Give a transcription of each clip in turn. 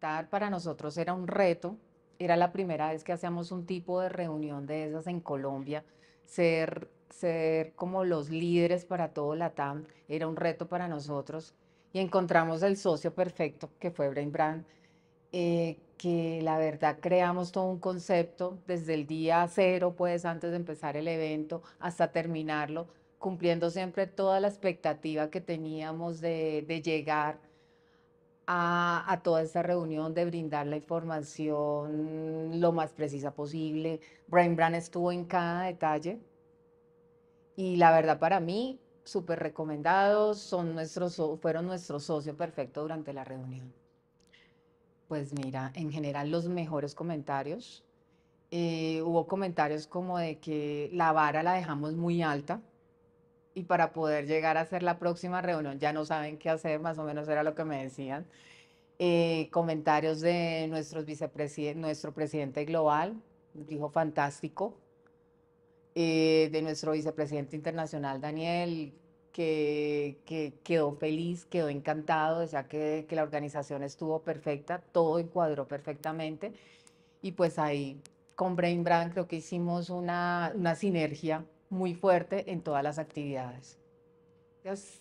para nosotros era un reto. Era la primera vez que hacíamos un tipo de reunión de esas en Colombia. Ser, ser como los líderes para todo Latam era un reto para nosotros. Y encontramos el socio perfecto, que fue Brain eh, que la verdad creamos todo un concepto desde el día cero, pues antes de empezar el evento hasta terminarlo, cumpliendo siempre toda la expectativa que teníamos de, de llegar a, toda esta reunión de brindar la información lo más precisa posible. Brian Brand estuvo en cada detalle y la verdad para mí, súper recomendados, son nuestros, fueron nuestro socio perfecto durante la reunión. Pues mira, en general los mejores comentarios. Eh, hubo comentarios como de que la vara la dejamos muy alta, y para poder llegar a hacer la próxima reunión ya no saben qué hacer, más o menos era lo que me decían. Eh, comentarios de nuestros vicepresidente, nuestro presidente global, dijo fantástico, eh, de nuestro vicepresidente internacional Daniel, que, quedó feliz, quedó encantado, ya que, la organización estuvo perfecta, todo encuadró perfectamente. Y pues ahí con Brain Brand creo que hicimos una, una sinergia muy fuerte en todas las actividades.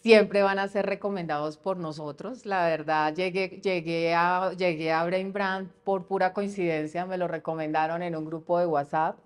siempre van a ser recomendados por nosotros. La verdad, llegué, llegué, a, llegué a Brain Brand por pura coincidencia, me lo recomendaron en un grupo de WhatsApp.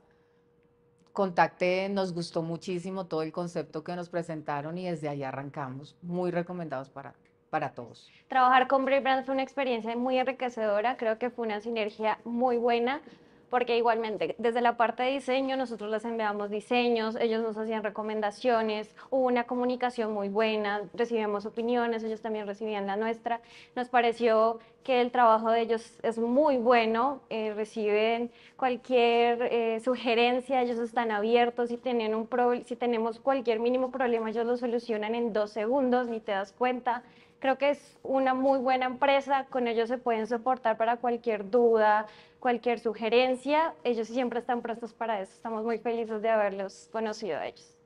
Contacté, nos gustó muchísimo todo el concepto que nos presentaron y desde ahí arrancamos. Muy recomendados para para todos. Trabajar con Brain Brand fue una experiencia muy enriquecedora, creo que fue una sinergia muy buena porque igualmente desde la parte de diseño nosotros les enviamos diseños, ellos nos hacían recomendaciones, hubo una comunicación muy buena, recibimos opiniones, ellos también recibían la nuestra, nos pareció que el trabajo de ellos es muy bueno, eh, reciben cualquier eh, sugerencia, ellos están abiertos, si, tienen un si tenemos cualquier mínimo problema ellos lo solucionan en dos segundos, ni te das cuenta. Creo que es una muy buena empresa, con ellos se pueden soportar para cualquier duda, cualquier sugerencia. Ellos siempre están prestos para eso. Estamos muy felices de haberlos conocido a ellos.